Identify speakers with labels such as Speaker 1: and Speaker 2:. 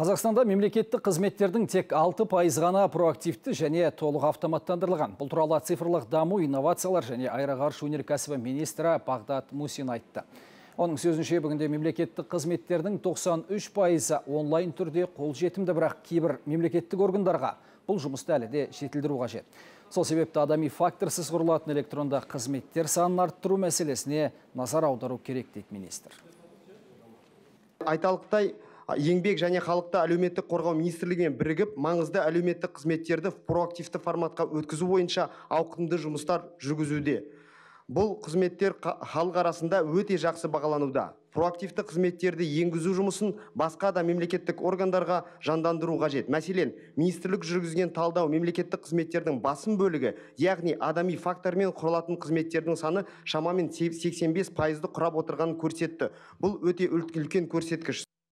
Speaker 1: Қазақстанда мемлекеттік қызметтердің тек 6 пайыз ғана проактивті және толық автоматтандырылған. Бұл туралы цифрлық даму, инновациялар және аэроғарыш өнеркәсібі министрі Бағдат Мусин айтты. Оның сөзінше бүгінде мемлекеттік қызметтердің 93 пайызы онлайн түрде қол жетімді, бірақ кейбір мемлекеттік органдарға бұл жұмысты әлі де жетілдіру қажет. Сол себепті адами факторсыз құрылатын электронды қызметтер санын арттыру мәселесіне назар аудару керек дейді министр. Айталықтай
Speaker 2: еңбек және халықты әлеуметтік қорғау министрлігімен бірігіп маңызды әлеуметтік қызметтерді проактивті форматқа өткізу бойынша ауқымды жұмыстар жүргізуде бұл қызметтер халық арасында өте жақсы бағалануда проактивті қызметтерді енгізу жұмысын басқа да мемлекеттік органдарға жандандыру қажет мәселен министрлік жүргізген талдау мемлекеттік қызметтердің басым бөлігі яғни адами фактормен құрылатын қызметтердің саны шамамен 85 пайызды құрап отырғанын көрсетті бұл өте үлкен көрсеткіш